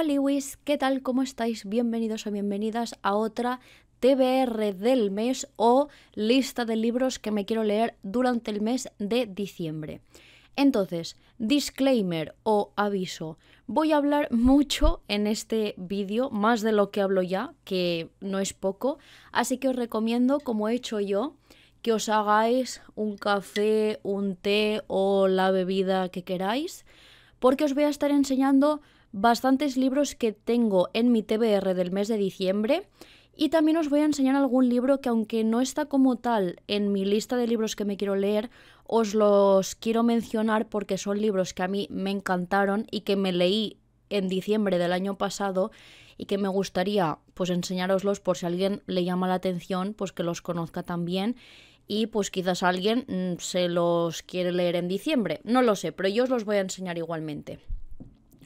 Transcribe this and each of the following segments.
Luis, ¿qué tal? ¿Cómo estáis? Bienvenidos o bienvenidas a otra TBR del mes o lista de libros que me quiero leer durante el mes de diciembre. Entonces, disclaimer o aviso. Voy a hablar mucho en este vídeo, más de lo que hablo ya, que no es poco, así que os recomiendo, como he hecho yo, que os hagáis un café, un té o la bebida que queráis, porque os voy a estar enseñando bastantes libros que tengo en mi TBR del mes de diciembre. Y también os voy a enseñar algún libro que aunque no está como tal en mi lista de libros que me quiero leer, os los quiero mencionar porque son libros que a mí me encantaron y que me leí en diciembre del año pasado y que me gustaría pues enseñároslos por si alguien le llama la atención, pues que los conozca también y pues quizás alguien mm, se los quiere leer en diciembre, no lo sé, pero yo os los voy a enseñar igualmente.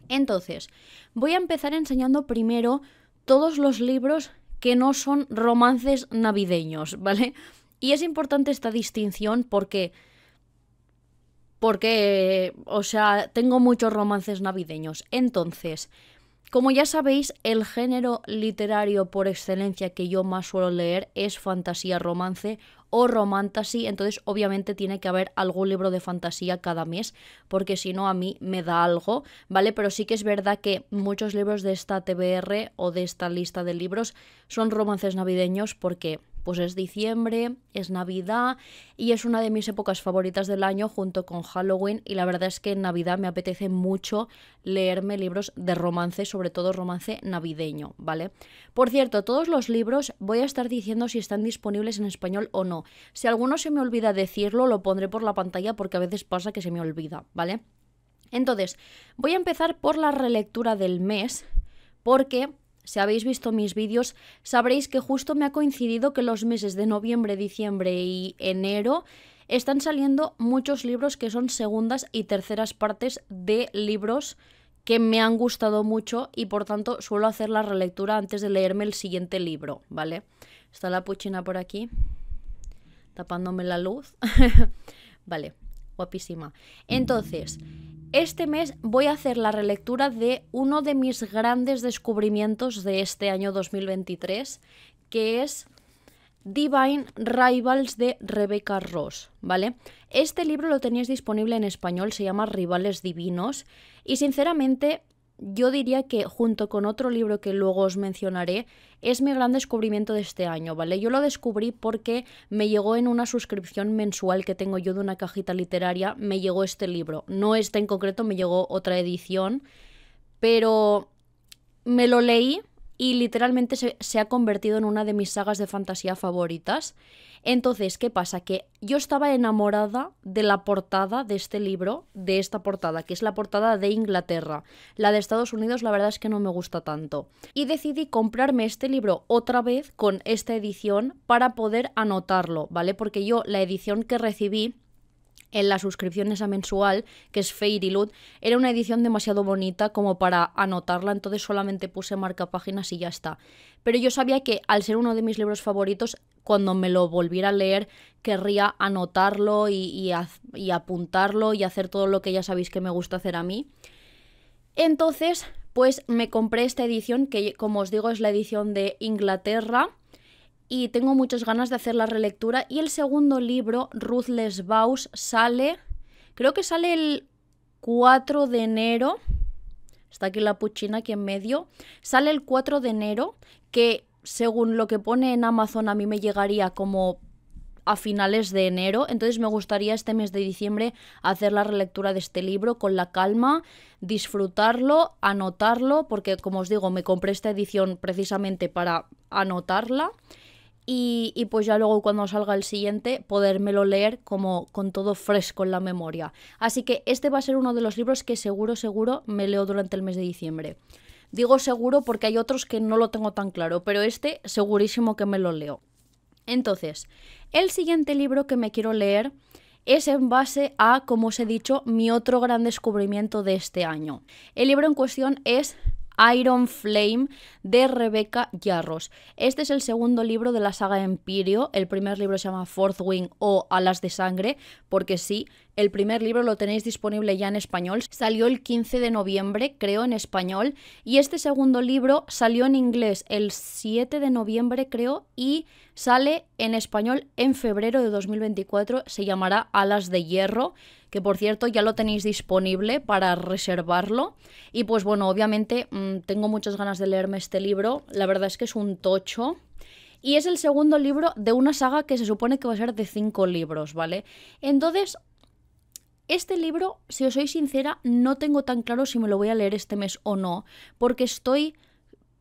Entonces, voy a empezar enseñando primero todos los libros que no son romances navideños, ¿vale? Y es importante esta distinción porque... Porque, o sea, tengo muchos romances navideños. Entonces, como ya sabéis, el género literario por excelencia que yo más suelo leer es fantasía, romance o romantasy, entonces obviamente tiene que haber algún libro de fantasía cada mes, porque si no a mí me da algo, ¿vale? Pero sí que es verdad que muchos libros de esta TBR o de esta lista de libros son romances navideños porque pues es diciembre, es Navidad y es una de mis épocas favoritas del año junto con Halloween y la verdad es que en Navidad me apetece mucho leerme libros de romance, sobre todo romance navideño, ¿vale? Por cierto, todos los libros voy a estar diciendo si están disponibles en español o no. Si alguno se me olvida decirlo, lo pondré por la pantalla porque a veces pasa que se me olvida, ¿vale? Entonces, voy a empezar por la relectura del mes porque si habéis visto mis vídeos, sabréis que justo me ha coincidido que los meses de noviembre, diciembre y enero están saliendo muchos libros que son segundas y terceras partes de libros que me han gustado mucho y por tanto suelo hacer la relectura antes de leerme el siguiente libro, ¿vale? Está la puchina por aquí, tapándome la luz. vale, guapísima. Entonces, este mes voy a hacer la relectura de uno de mis grandes descubrimientos de este año 2023, que es Divine Rivals de Rebecca Ross, ¿vale? Este libro lo tenéis disponible en español, se llama Rivales Divinos, y sinceramente yo diría que junto con otro libro que luego os mencionaré, es mi gran descubrimiento de este año, ¿vale? Yo lo descubrí porque me llegó en una suscripción mensual que tengo yo de una cajita literaria, me llegó este libro. No este en concreto, me llegó otra edición, pero me lo leí y literalmente se, ha convertido en una de mis sagas de fantasía favoritas. Entonces, ¿qué pasa? Que yo estaba enamorada de la portada de este libro, de esta portada, que es la portada de Inglaterra. La de Estados Unidos la verdad es que no me gusta tanto. Y decidí comprarme este libro otra vez con esta edición para poder anotarlo, ¿vale? Porque yo la edición que recibí en la suscripción esa mensual, que es Fairyloot, era una edición demasiado bonita como para anotarla, entonces solamente puse marca páginas y ya está. Pero yo sabía que al ser uno de mis libros favoritos, cuando me lo volviera a leer, querría anotarlo y apuntarlo y hacer todo lo que ya sabéis que me gusta hacer a mí. Entonces, pues me compré esta edición, que como os digo es la edición de Inglaterra y tengo muchas ganas de hacer la relectura. Y el segundo libro, Ruthless Baus sale, creo que sale el 4 de enero. Está aquí la puchina aquí en medio. Sale el 4 de enero, que según lo que pone en Amazon a mí me llegaría como a finales de enero, entonces me gustaría este mes de diciembre hacer la relectura de este libro con la calma, disfrutarlo, anotarlo, porque como os digo, me compré esta edición precisamente para anotarla y, pues ya luego cuando salga el siguiente podérmelo leer como con todo fresco en la memoria. Así que este va a ser uno de los libros que seguro, seguro me leo durante el mes de diciembre. Digo seguro porque hay otros que no lo tengo tan claro, pero este segurísimo que me lo leo. Entonces, el siguiente libro que me quiero leer es en base a, como os he dicho, mi otro gran descubrimiento de este año. El libro en cuestión es Iron Flame de Rebecca Yarros. Este es el segundo libro de la saga Empirio. El primer libro se llama Fourth Wing o Alas de Sangre, porque sí, el primer libro lo tenéis disponible ya en español. Salió el 15 de noviembre, creo, en español. Y este segundo libro salió en inglés el 7 de noviembre, creo, y Sale en español en febrero de 2024, se llamará Alas de Hierro, que por cierto ya lo tenéis disponible para reservarlo. Y pues bueno, obviamente mm, tengo muchas ganas de leerme este libro, la verdad es que es un tocho. Y es el segundo libro de una saga que se supone que va a ser de cinco libros, ¿vale? Entonces, este libro, si os soy sincera, no tengo tan claro si me lo voy a leer este mes o no, porque estoy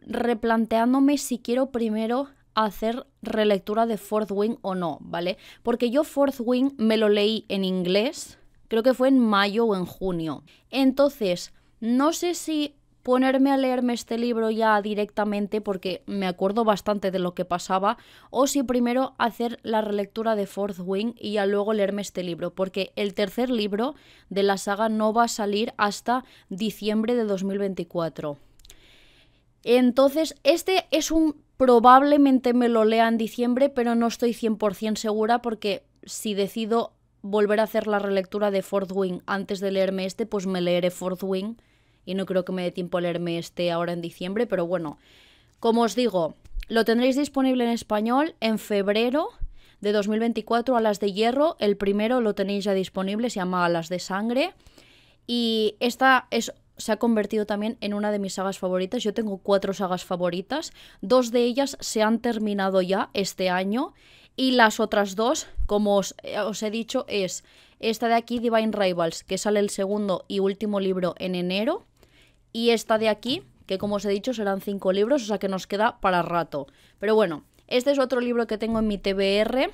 replanteándome si quiero primero hacer relectura de Fourth Wing o no, ¿vale? Porque yo Fourth Wing me lo leí en inglés, creo que fue en mayo o en junio. Entonces, no sé si ponerme a leerme este libro ya directamente porque me acuerdo bastante de lo que pasaba o si primero hacer la relectura de Fourth Wing y ya luego leerme este libro porque el tercer libro de la saga no va a salir hasta diciembre de 2024. Entonces, este es un probablemente me lo lea en diciembre, pero no estoy 100% segura porque si decido volver a hacer la relectura de ford Wing antes de leerme este, pues me leeré ford Wing y no creo que me dé tiempo a leerme este ahora en diciembre, pero bueno, como os digo, lo tendréis disponible en español en febrero de 2024 alas de hierro, el primero lo tenéis ya disponible, se llama Alas de Sangre y esta es se ha convertido también en una de mis sagas favoritas. Yo tengo cuatro sagas favoritas. Dos de ellas se han terminado ya este año. Y las otras dos, como eh, os, he dicho, es esta de aquí, Divine Rivals, que sale el segundo y último libro en enero. Y esta de aquí, que como os he dicho serán cinco libros, o sea que nos queda para rato. Pero bueno, este es otro libro que tengo en mi TBR,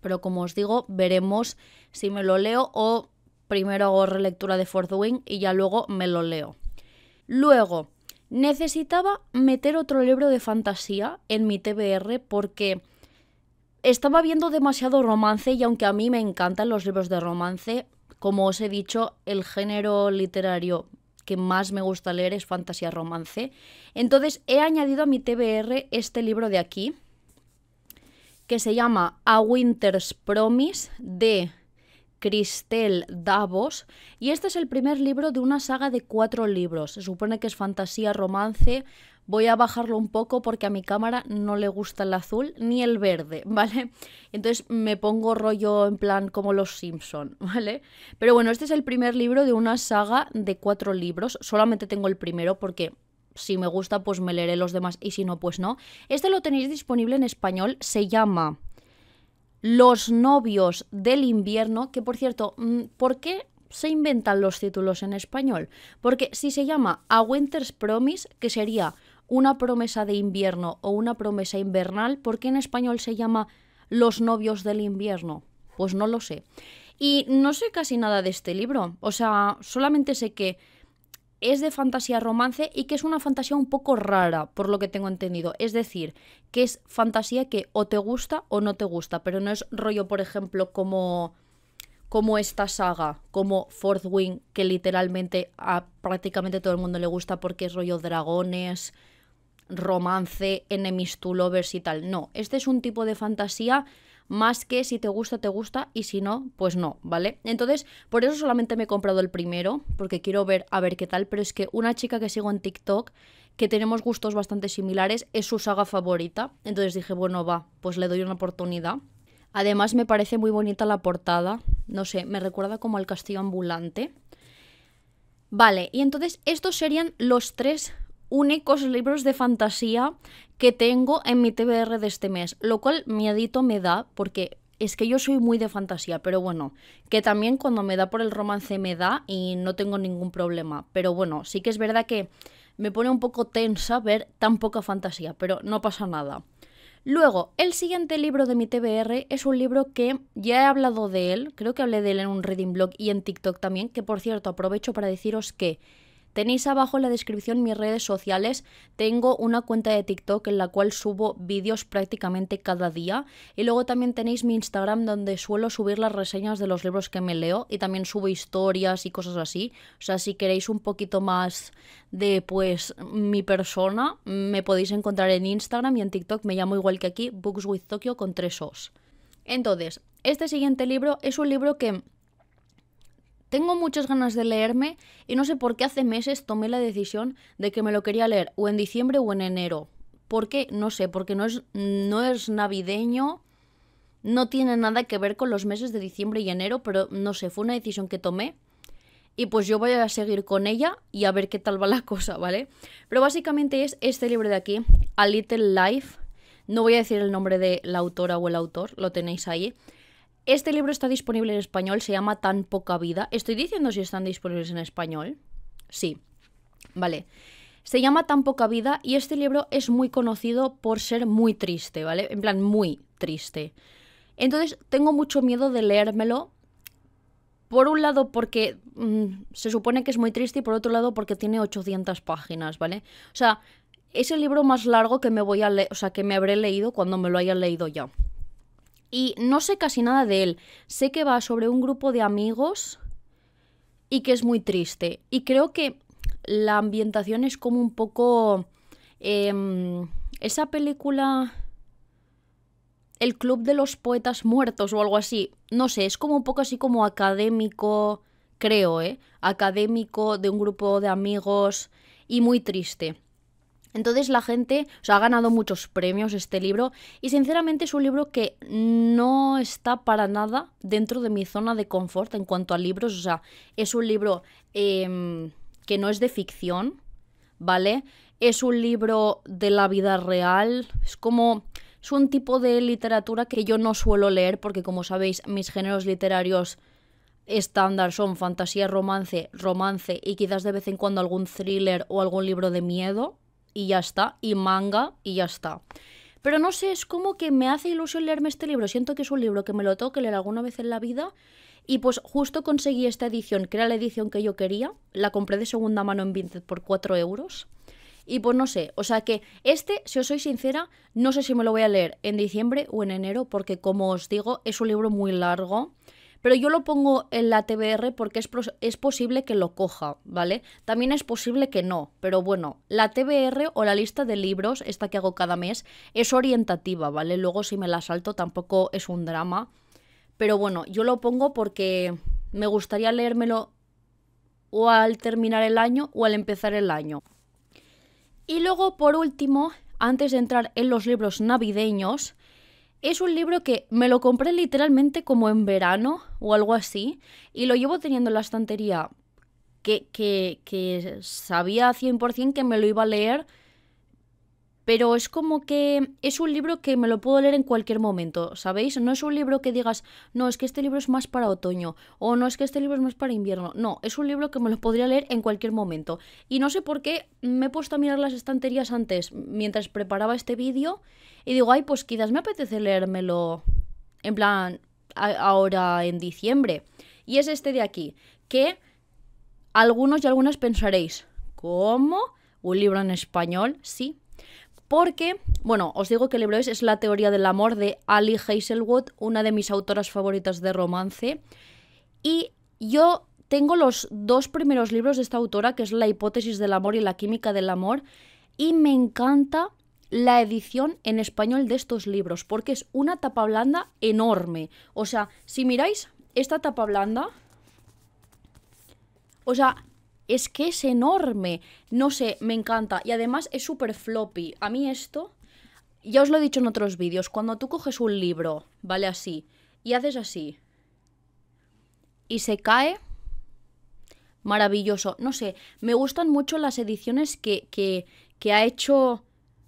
pero como os digo, veremos si me lo leo o primero hago relectura de Fourth Wing y ya luego me lo leo. Luego, necesitaba meter otro libro de fantasía en mi TBR porque estaba viendo demasiado romance y aunque a mí me encantan los libros de romance, como os he dicho, el género literario que más me gusta leer es fantasía romance. Entonces he añadido a mi TBR este libro de aquí, que se llama A Winter's Promise de Cristel Davos, y este es el primer libro de una saga de cuatro libros. Se supone que es fantasía, romance. Voy a bajarlo un poco porque a mi cámara no le gusta el azul ni el verde, ¿vale? Entonces me pongo rollo en plan como los Simpson, ¿vale? Pero bueno, este es el primer libro de una saga de cuatro libros. Solamente tengo el primero porque si me gusta pues me leeré los demás y si no pues no. Este lo tenéis disponible en español, se llama los novios del invierno, que por cierto, mm, ¿por qué se inventan los títulos en español? Porque si se llama A Winter's Promise, que sería una promesa de invierno o una promesa invernal, ¿por qué en español se llama Los novios del invierno? Pues no lo sé. Y no sé casi nada de este libro, o sea, solamente sé que es de fantasía romance y que es una fantasía un poco rara, por lo que tengo entendido. Es decir, que es fantasía que o te gusta o no te gusta, pero no es rollo, por ejemplo, como como esta saga, como Fourth Wing, que literalmente a prácticamente todo el mundo le gusta porque es rollo dragones, romance, enemies to lovers y tal. No, este es un tipo de fantasía más que si te gusta, te gusta y si no, pues no, ¿vale? Entonces, por eso solamente me he comprado el primero, porque quiero ver a ver qué tal, pero es que una chica que sigo en TikTok, que tenemos gustos bastante similares, es su saga favorita, entonces dije, bueno, va, pues le doy una oportunidad. Además me parece muy bonita la portada, no sé, me recuerda como al castillo ambulante. Vale, y entonces estos serían los tres únicos libros de fantasía que tengo en mi TBR de este mes, lo cual miedito me da porque es que yo soy muy de fantasía, pero bueno, que también cuando me da por el romance me da y no tengo ningún problema, pero bueno, sí que es verdad que me pone un poco tensa ver tan poca fantasía, pero no pasa nada. Luego, el siguiente libro de mi TBR es un libro que ya he hablado de él, creo que hablé de él en un reading blog y en TikTok también, que por cierto aprovecho para deciros que Tenéis abajo en la descripción mis redes sociales. Tengo una cuenta de TikTok en la cual subo vídeos prácticamente cada día. Y luego también tenéis mi Instagram donde suelo subir las reseñas de los libros que me leo y también subo historias y cosas así. O sea, si queréis un poquito más de pues mi persona, me podéis encontrar en Instagram y en TikTok. Me llamo igual que aquí, Books with Tokyo con tres Os. Entonces, este siguiente libro es un libro que tengo muchas ganas de leerme y no sé por qué hace meses tomé la decisión de que me lo quería leer o en diciembre o en enero. ¿Por qué? No sé, porque no es, no es navideño, no tiene nada que ver con los meses de diciembre y enero, pero no sé, fue una decisión que tomé y pues yo voy a seguir con ella y a ver qué tal va la cosa, ¿vale? Pero básicamente es este libro de aquí, A Little Life. No voy a decir el nombre de la autora o el autor, lo tenéis ahí. Este libro está disponible en español, se llama Tan poca vida. Estoy diciendo si están disponibles en español. Sí. Vale. Se llama Tan poca vida y este libro es muy conocido por ser muy triste, ¿vale? En plan, muy triste. Entonces, tengo mucho miedo de leérmelo. Por un lado, porque mm, se supone que es muy triste y por otro lado, porque tiene 800 páginas, ¿vale? O sea, es el libro más largo que me voy a leer, o sea, que me habré leído cuando me lo haya leído ya. Y no sé casi nada de él. Sé que va sobre un grupo de amigos y que es muy triste. Y creo que la ambientación es como un poco... Em, esa película... El Club de los Poetas Muertos o algo así. No sé, es como un poco así como académico, creo, ¿eh? Académico de un grupo de amigos y muy triste. Entonces la gente, o ha ganado muchos premios este libro y sinceramente es un libro que no está para nada dentro de mi zona de confort en cuanto a libros, o sea, es un libro em, que no es de ficción, ¿vale? Es un libro de la vida real, es como... Es un tipo de literatura que yo no suelo leer porque como sabéis mis géneros literarios estándar son fantasía, romance, romance y quizás de vez en cuando algún thriller o algún libro de miedo y ya está, y manga y ya está. Pero no sé, es como que me hace ilusión leerme este libro. Siento que es un libro que me lo tengo que leer alguna vez en la vida. Y pues justo conseguí esta edición, que era la edición que yo quería. La compré de segunda mano en Vinted por 4 euros. Y pues no sé, o sea que este, si os soy sincera, no sé si me lo voy a leer en diciembre o en enero, porque como os digo, es un libro muy largo. Pero yo lo pongo en la TBR porque es, posible que lo coja, ¿vale? También es posible que no, pero bueno, la TBR o la lista de libros, esta que hago cada mes, es orientativa, ¿vale? Luego si me la salto tampoco es un drama. Pero bueno, yo lo pongo porque me gustaría leérmelo o al terminar el año o al empezar el año. Y luego, por último, antes de entrar en los libros navideños, es un libro que me lo compré literalmente como en verano o algo así y lo llevo teniendo en la estantería que, que, que sabía 100% que me lo iba a leer pero es como que es un libro que me lo puedo leer en cualquier momento, ¿sabéis? No es un libro que digas, no, es que este libro es más para otoño, o no es que este libro es más para invierno, no, es un libro que me lo podría leer en cualquier momento. Y no sé por qué me he puesto a mirar las estanterías antes, mientras preparaba este vídeo, y digo, ay, pues quizás me apetece leérmelo en plan ahora en diciembre. Y es este de aquí, que algunos y algunas pensaréis, ¿cómo? ¿Un libro en español? Sí, porque, bueno, os digo que el libro es, La teoría del amor de Ali Hazelwood, una de mis autoras favoritas de romance. Y yo tengo los dos primeros libros de esta autora, que es La hipótesis del amor y la química del amor, y me encanta la edición en español de estos libros, porque es una tapa blanda enorme. O sea, si miráis esta tapa blanda, o sea, es que es enorme. No sé, me encanta. Y además es súper floppy. A mí esto, ya os lo he dicho en otros vídeos, cuando tú coges un libro, ¿vale? Así, y haces así, y se cae, maravilloso. No sé, me gustan mucho las ediciones que, ha hecho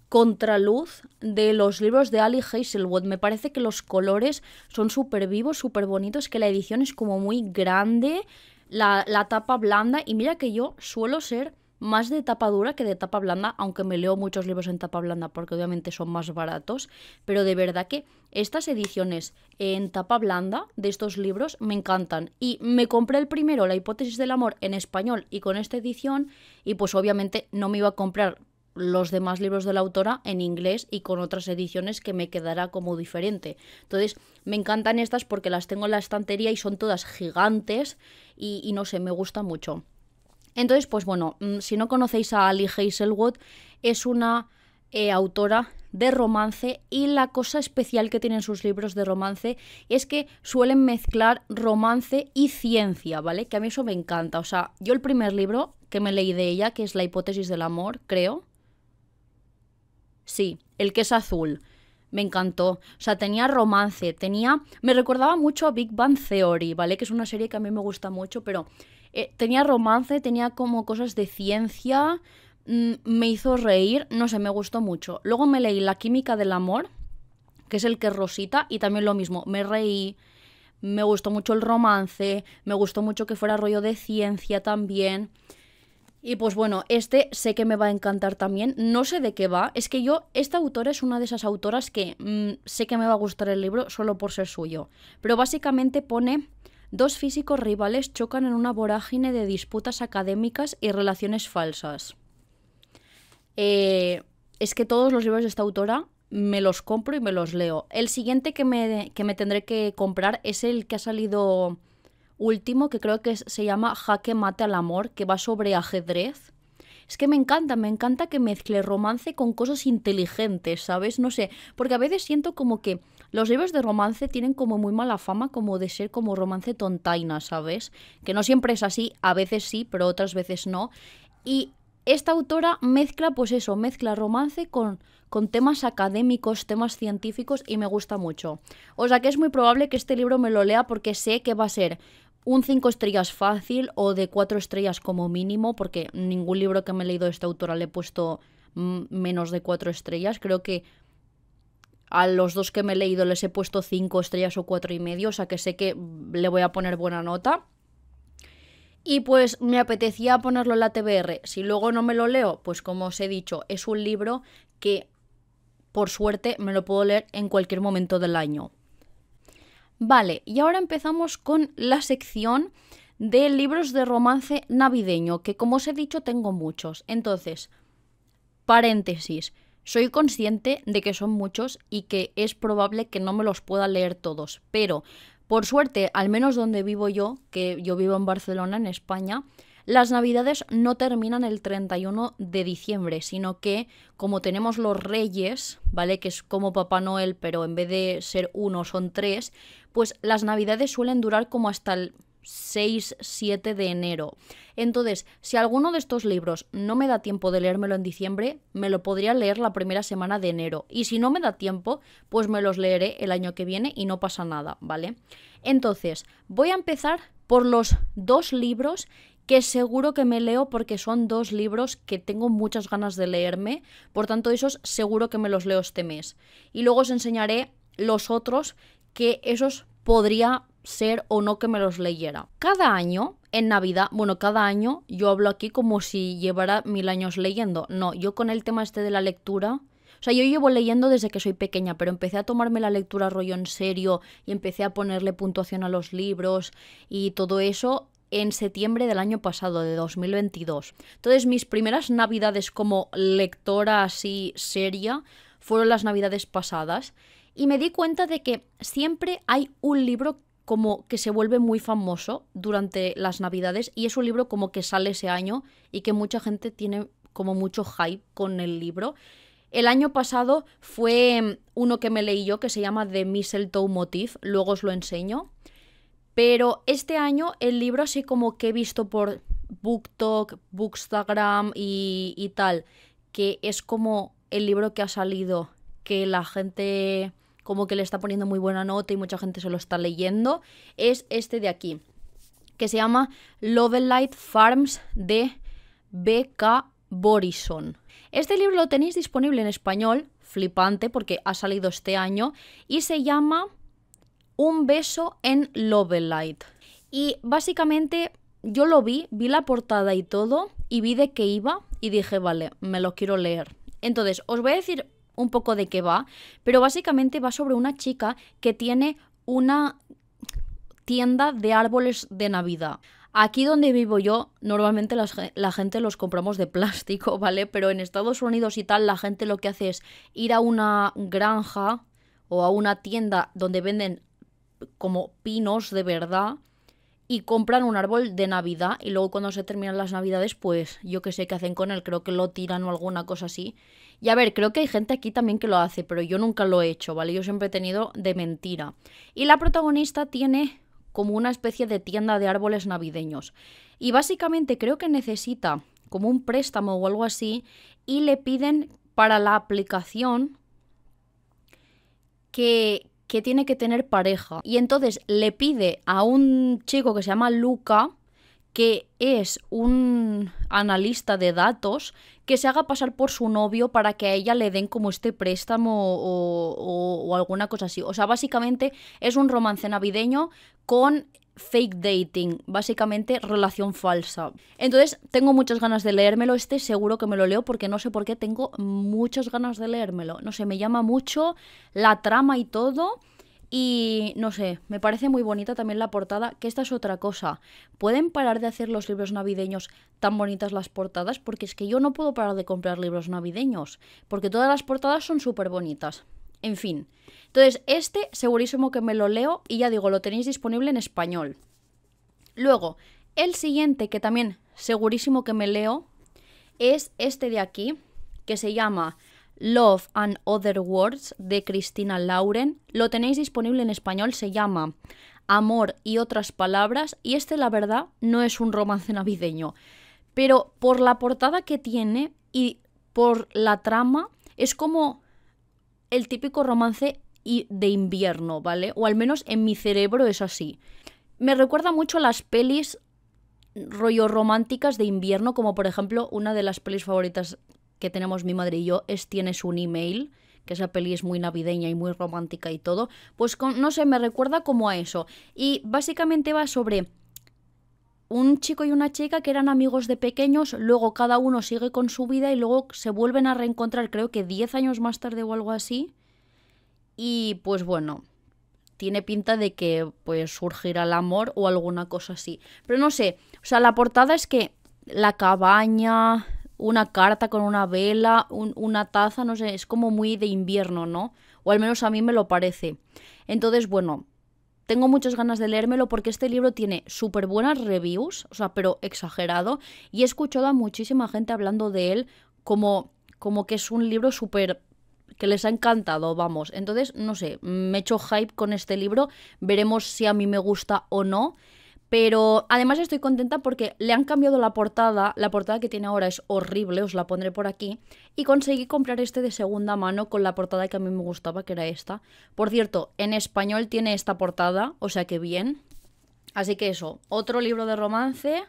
contraluz de los libros de Ali Hazelwood. Me parece que los colores son súper vivos, súper bonitos, que la edición es como muy grande la, tapa blanda. Y mira que yo suelo ser más de tapa dura que de tapa blanda, aunque me leo muchos libros en tapa blanda porque obviamente son más baratos, pero de verdad que estas ediciones en tapa blanda de estos libros me encantan. Y me compré el primero, La hipótesis del amor, en español y con esta edición, y pues obviamente no me iba a comprar los demás libros de la autora en inglés y con otras ediciones que me quedará como diferente. Entonces, me encantan estas porque las tengo en la estantería y son todas gigantes y, no sé, me gusta mucho. Entonces, pues bueno, mm, si no conocéis a Ali Hazelwood, es una eh, autora de romance y la cosa especial que tienen sus libros de romance es que suelen mezclar romance y ciencia, ¿vale? Que a mí eso me encanta. O sea, yo el primer libro que me leí de ella, que es La hipótesis del amor, creo. Sí, el que es azul me encantó. O sea, tenía romance, tenía... Me recordaba mucho a Big Bang Theory, ¿vale? Que es una serie que a mí me gusta mucho, pero eh, tenía romance, tenía como cosas de ciencia, mm, me hizo reír, no sé, me gustó mucho. Luego me leí La Química del Amor, que es el que Rosita, y también lo mismo, me reí, me gustó mucho el romance, me gustó mucho que fuera rollo de ciencia también. Y pues bueno, este sé que me va a encantar también. No sé de qué va. Es que yo, esta autora es una de esas autoras que mm, sé que me va a gustar el libro solo por ser suyo. Pero básicamente pone dos físicos rivales chocan en una vorágine de disputas académicas y relaciones falsas. Eh, es que todos los libros de esta autora me los compro y me los leo. El siguiente que que me tendré que comprar es el que ha salido último, que creo que se llama Jaque Mate al Amor, que va sobre ajedrez. Es que me encanta, me encanta que mezcle romance con cosas inteligentes, ¿sabes? No sé, porque a veces siento como que los libros de romance tienen como muy mala fama como de ser como romance tontaina, ¿sabes? Que no siempre es así, a veces sí, pero otras veces no. Y esta autora mezcla, pues eso, mezcla romance con, con temas académicos, temas científicos y me gusta mucho. O sea que es muy probable que este libro me lo lea porque sé que va a ser un 5 estrellas fácil o de 4 estrellas como mínimo, porque ningún libro que me he leído de esta autora le he puesto menos de 4 estrellas. Creo que a los dos que me he leído les he puesto 5 estrellas o cuatro y medio, o sea que sé que le voy a poner buena nota. Y pues me apetecía ponerlo en la TBR. Si luego no me lo leo, pues como os he dicho, es un libro que por suerte me lo puedo leer en cualquier momento del año. Vale, y ahora empezamos con la sección de libros de romance navideño, que como os he dicho tengo muchos. Entonces, paréntesis, soy consciente de que son muchos y que es probable que no me los pueda leer todos, pero por suerte, al menos donde vivo yo, que yo vivo en Barcelona, en España, las navidades no terminan el 31 de diciembre, sino que como tenemos los reyes, ¿vale? Que es como Papá Noel, pero en vez de ser uno son tres, pues las navidades suelen durar como hasta el 6, 7 de enero. Entonces, si alguno de estos libros no me da tiempo de leérmelo en diciembre, me lo podría leer la primera semana de enero. Y si no me da tiempo, pues me los leeré el año que viene y no pasa nada, ¿vale? Entonces, voy a empezar por los dos libros que seguro que me leo porque son dos libros que tengo muchas ganas de leerme, por tanto esos seguro que me los leo este mes. Y luego os enseñaré los otros que esos podría ser o no que me los leyera. Cada año, en Navidad, bueno, cada año yo hablo aquí como si llevara mil años leyendo. No, yo con el tema este de la lectura... O sea, yo llevo leyendo desde que soy pequeña, pero empecé a tomarme la lectura rollo en serio y empecé a ponerle puntuación a los libros y todo eso en septiembre del año pasado, de 2022. Entonces mis primeras navidades como lectora así seria fueron las navidades pasadas y me di cuenta de que siempre hay un libro como que se vuelve muy famoso durante las navidades y es un libro como que sale ese año y que mucha gente tiene como mucho hype con el libro. El año pasado fue em, uno que me leí yo que se llama The Mistletoe Motif, luego os lo enseño, pero este año el libro así como que he visto por BookTok, Bookstagram y, tal, que es como el libro que ha salido, que la gente como que le está poniendo muy buena nota y mucha gente se lo está leyendo, es este de aquí, que se llama Light Farms de B.K. Borison. Este libro lo tenéis disponible en español, flipante, porque ha salido este año, y se llama un beso en Lovelight. Y básicamente yo lo vi, vi la portada y todo, y vi de qué iba, y dije, vale, me lo quiero leer. Entonces, os voy a decir un poco de qué va, pero básicamente va sobre una chica que tiene una tienda de árboles de Navidad. Aquí donde vivo yo, normalmente la, gente los compramos de plástico, ¿vale? Pero en Estados Unidos y tal, la gente lo que hace es ir a una granja o a una tienda donde venden como pinos de verdad y compran un árbol de Navidad y luego cuando se terminan las Navidades, pues yo que sé qué hacen con él, creo que lo tiran o alguna cosa así. Y a ver, creo que hay gente aquí también que lo hace, pero yo nunca lo he hecho, ¿vale? Yo siempre he tenido de mentira. Y la protagonista tiene como una especie de tienda de árboles navideños. Y básicamente creo que necesita como un préstamo o algo así y le piden para la aplicación que, que tiene que tener pareja. Y entonces le pide a un chico que se llama Luca, que es un analista de datos, que se haga pasar por su novio para que a ella le den como este préstamo o, alguna cosa así. O sea, básicamente es un romance navideño con fake dating, básicamente relación falsa. Entonces, tengo muchas ganas de leérmelo, este seguro que me lo leo porque no sé por qué tengo muchas ganas de leérmelo. No sé, me llama mucho la trama y todo. Y no sé, me parece muy bonita también la portada, que esta es otra cosa. ¿Pueden parar de hacer los libros navideños tan bonitas las portadas? Porque es que yo no puedo parar de comprar libros navideños, porque todas las portadas son súper bonitas. En fin. Entonces, este segurísimo que me lo leo y ya digo, lo tenéis disponible en español. Luego, el siguiente que también segurísimo que me leo es este de aquí, que se llama Love and Other Words de Cristina Lauren. Lo tenéis disponible en español, se llama Amor y otras palabras y este la verdad no es un romance navideño, pero por la portada que tiene y por la trama es como el típico romance de invierno, ¿vale? O al menos en mi cerebro es así. Me recuerda mucho a las pelis rollo románticas de invierno, como por ejemplo una de las pelis favoritas que tenemos mi madre y yo es Tienes un email, que esa peli es muy navideña y muy romántica y todo, pues no sé, me recuerda como a eso. Y básicamente va sobre un chico y una chica que eran amigos de pequeños, luego cada uno sigue con su vida y luego se vuelven a reencontrar, creo que 10 años más tarde o algo así. Y pues bueno, tiene pinta de que pues surgirá el amor o alguna cosa así. Pero no sé, o sea, la portada es que la cabaña, una carta con una vela, una taza, no sé, es como muy de invierno, ¿no? O al menos a mí me lo parece. Entonces, bueno, tengo muchas ganas de leérmelo porque este libro tiene súper buenas reviews, o sea, pero exagerado, y he escuchado a muchísima gente hablando de él como, como que es un libro súper que les ha encantado, vamos. Entonces, no sé, me he hecho hype con este libro, veremos si a mí me gusta o no. Pero además estoy contenta porque le han cambiado la portada. La portada que tiene ahora es horrible, os la pondré por aquí. Y conseguí comprar este de segunda mano con la portada que a mí me gustaba, que era esta. Por cierto, en español tiene esta portada, o sea que bien. Así que eso, otro libro de romance.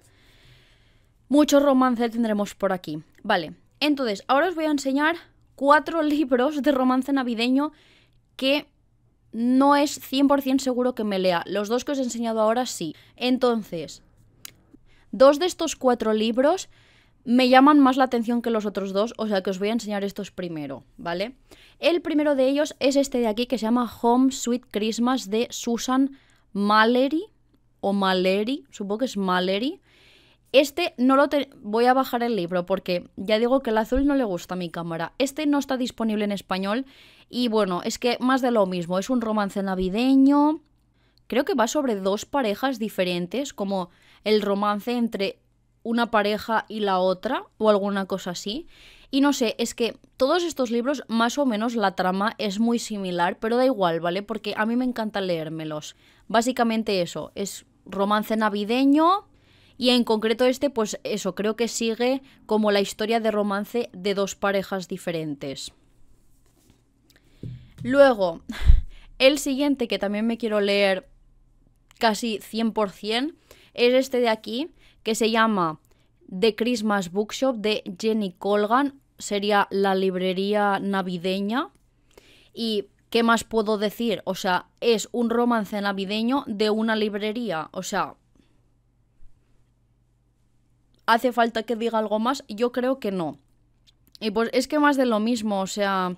Muchos romance tendremos por aquí. Vale, entonces ahora os voy a enseñar cuatro libros de romance navideño que no es 100% seguro que me lea. Los dos que os he enseñado ahora sí. Entonces, dos de estos cuatro libros me llaman más la atención que los otros dos, o sea que os voy a enseñar estos primero, ¿vale? El primero de ellos es este de aquí que se llama Home Sweet Christmas de Susan Mallory, o Mallory, supongo que es Mallory. Este no lo tengo... voy a bajar el libro porque ya digo que el azul no le gusta a mi cámara. Este no está disponible en español y bueno, es que más de lo mismo, es un romance navideño. Creo que va sobre dos parejas diferentes, como el romance entre una pareja y la otra o alguna cosa así. Y no sé, es que todos estos libros, más o menos la trama es muy similar, pero da igual, ¿vale? Porque a mí me encanta leérmelos. Básicamente eso, es romance navideño y en concreto este, pues eso, creo que sigue como la historia de romance de dos parejas diferentes. Luego, el siguiente que también me quiero leer casi 100% es este de aquí, que se llama The Christmas Bookshop de Jenny Colgan. Sería la librería navideña. Y ¿qué más puedo decir? O sea, es un romance navideño de una librería. O sea, ¿Hace falta que diga algo más? Yo creo que no. Y pues es que más de lo mismo, o sea,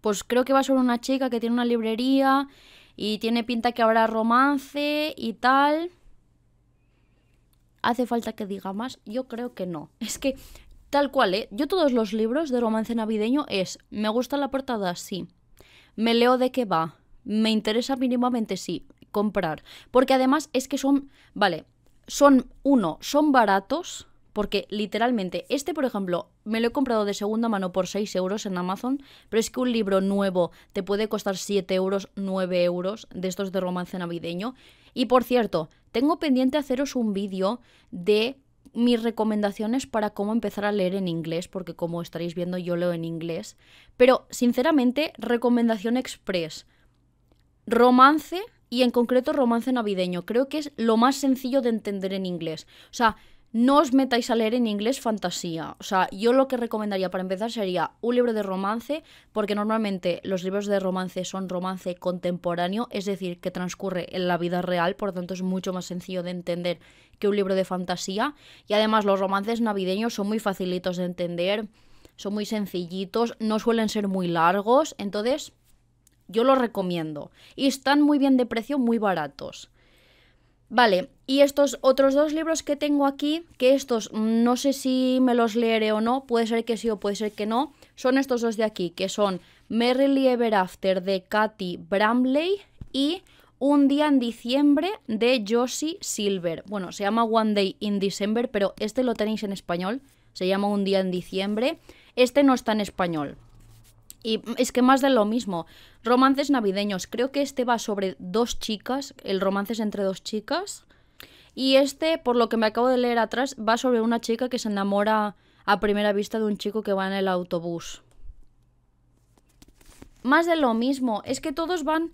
pues creo que va sobre una chica que tiene una librería y tiene pinta que habrá romance y tal. ¿Hace falta que diga más? Yo creo que no. Es que, tal cual, ¿eh? Yo todos los libros de romance navideño es, me gusta la portada, sí. Me leo de qué va. Me interesa mínimamente, sí. Comprar. Porque además es que son, vale, son, uno, son baratos, porque literalmente, este, por ejemplo, me lo he comprado de segunda mano por 6 euros en Amazon, pero es que un libro nuevo te puede costar 7 euros, 9 euros de estos de romance navideño. Y por cierto, tengo pendiente haceros un vídeo de mis recomendaciones para cómo empezar a leer en inglés, porque como estaréis viendo yo leo en inglés. Pero, sinceramente, recomendación express. Romance y en concreto romance navideño. Creo que es lo más sencillo de entender en inglés. O sea, no os metáis a leer en inglés fantasía. O sea, yo lo que recomendaría para empezar sería un libro de romance, porque normalmente los libros de romance son romance contemporáneo, es decir, que transcurre en la vida real, por lo tanto es mucho más sencillo de entender que un libro de fantasía. Y además los romances navideños son muy facilitos de entender, son muy sencillitos, no suelen ser muy largos, entonces yo lo recomiendo. Y están muy bien de precio, muy baratos. Vale, y estos otros dos libros que tengo aquí, que estos no sé si me los leeré o no, puede ser que sí o puede ser que no, son estos dos de aquí, que son Merrily Ever After de Kathy Bramley y Un día en diciembre de Josie Silver. Bueno, se llama One Day in December, pero este lo tenéis en español, se llama Un día en diciembre. Este no está en español, y es que más de lo mismo. Romances navideños. Creo que este va sobre dos chicas. El romance es entre dos chicas. Y este, por lo que me acabo de leer atrás, va sobre una chica que se enamora a primera vista de un chico que va en el autobús. Más de lo mismo. Es que todos van.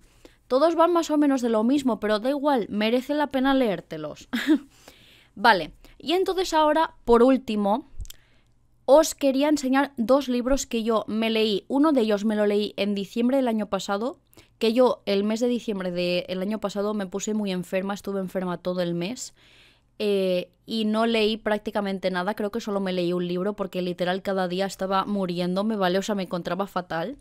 Todos van más o menos de lo mismo, pero da igual, merece la pena leértelos. vale. Y entonces ahora, por último, os quería enseñar dos libros que yo me leí. Uno de ellos me lo leí en diciembre del año pasado, que yo el mes de diciembre del año pasado me puse muy enferma, estuve enferma todo el mes. Eh, y no leí prácticamente nada, creo que solo me leí un libro porque literal cada día estaba muriéndome, ¿vale? O sea, me encontraba fatal.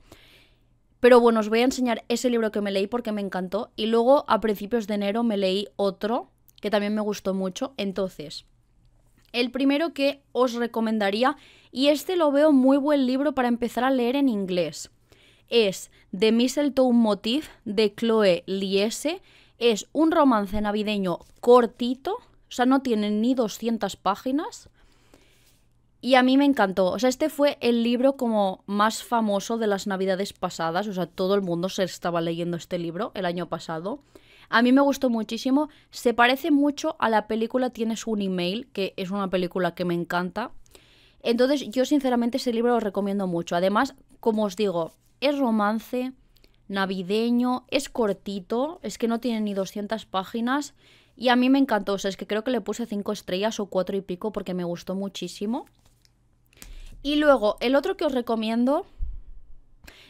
Pero bueno, os voy a enseñar ese libro que me leí porque me encantó. Y luego a principios de enero me leí otro que también me gustó mucho. Entonces, el primero que os recomendaría, y este lo veo muy buen libro para empezar a leer en inglés, es The Mistletoe Motif de Chloe Liese. Es un romance navideño cortito, o sea, no tiene ni 200 páginas. Y a mí me encantó. O sea, este fue el libro como más famoso de las navidades pasadas. O sea, todo el mundo se estaba leyendo este libro el año pasado. A mí me gustó muchísimo. Se parece mucho a la película Tienes un email, que es una película que me encanta. Entonces, yo sinceramente ese libro lo recomiendo mucho. Además, como os digo, es romance, navideño, es cortito, es que no tiene ni 200 páginas. Y a mí me encantó, o sea, es que creo que le puse 5 estrellas o 4 y pico porque me gustó muchísimo. Y luego, el otro que os recomiendo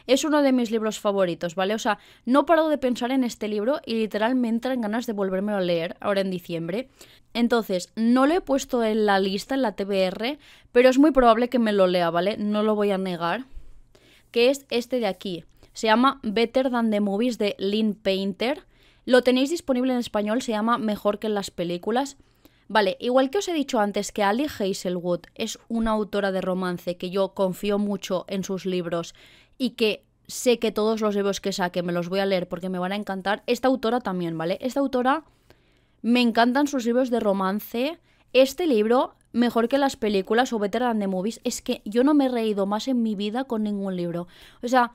es uno de mis libros favoritos, ¿vale? O sea, no paro de pensar en este libro y literalmente me ganas de volvérmelo a leer ahora en diciembre. Entonces, no lo he puesto en la lista, en la TBR, pero es muy probable que me lo lea, ¿vale? No lo voy a negar. Que es este de aquí. Se llama Better Than the Movies de Lynn Painter. Lo tenéis disponible en español, se llama Mejor que en las películas. Vale, igual que os he dicho antes que Ali Hazelwood es una autora de romance que yo confío mucho en sus libros y que sé que todos los libros que saque me los voy a leer porque me van a encantar, esta autora también, ¿vale? Esta autora me encantan sus libros de romance. Este libro, mejor que las películas o Better Than the Movies, es que yo no me he reído más en mi vida con ningún libro. O sea,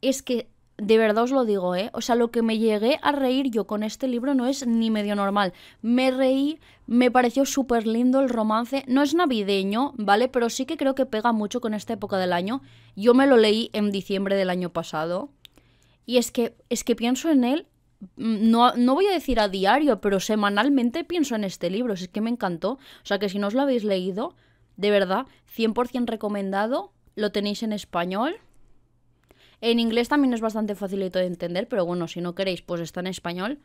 es que de verdad os lo digo, ¿eh? O sea, lo que me llegué a reír yo con este libro no es ni medio normal. Me reí, me pareció súper lindo el romance. No es navideño, ¿vale? Pero sí que creo que pega mucho con esta época del año. Yo me lo leí en diciembre del año pasado. Y es que, es que pienso en él, mm, no, no voy a decir a diario, pero semanalmente pienso en este libro. Es que me encantó. O sea, que si no os lo habéis leído, de verdad, 100% recomendado. Lo tenéis en español. En inglés también es bastante facilito de entender, pero bueno, si no queréis, pues está en español.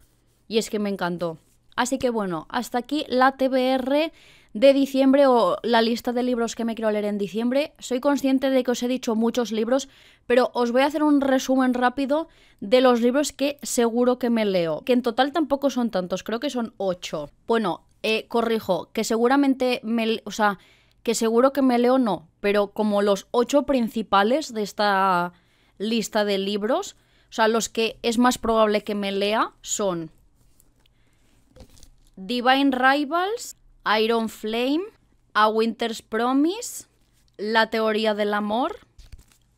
Y es que me encantó. Así que bueno, hasta aquí la TBR de diciembre o la lista de libros que me quiero leer en diciembre. Soy consciente de que os he dicho muchos libros, pero os voy a hacer un resumen rápido de los libros que seguro que me leo, que en total tampoco son tantos, creo que son ocho. Bueno, eh, corrijo, que seguramente me... O sea, que seguro que me leo no, pero como los ocho principales de esta lista de libros. O sea, los que es más probable que me lea son Divine Rivals, Iron Flame, A Winter's Promise, La Teoría del Amor,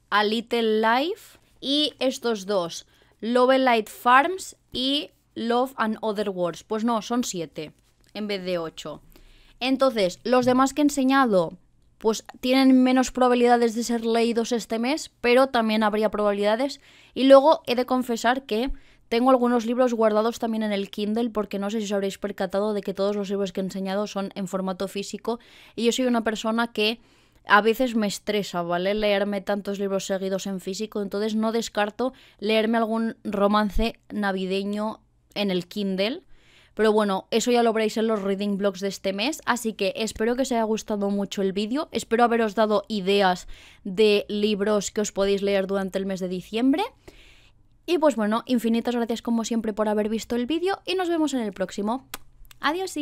A Little Life y estos dos, Love Light Farms y Love and Other Words. Pues no, son siete en vez de ocho. Entonces, los demás que he enseñado pues tienen menos probabilidades de ser leídos este mes, pero también habría probabilidades. Y luego he de confesar que tengo algunos libros guardados también en el Kindle porque no sé si os habréis percatado de que todos los libros que he enseñado son en formato físico y yo soy una persona que a veces me estresa, ¿vale? Leerme tantos libros seguidos en físico, entonces no descarto leerme algún romance navideño en el Kindle pero bueno, eso ya lo veréis en los reading blogs de este mes, así que espero que os haya gustado mucho el vídeo, espero haberos dado ideas de libros que os podéis leer durante el mes de diciembre. Y pues bueno, infinitas gracias como siempre por haber visto el vídeo y nos vemos en el próximo. Adiós,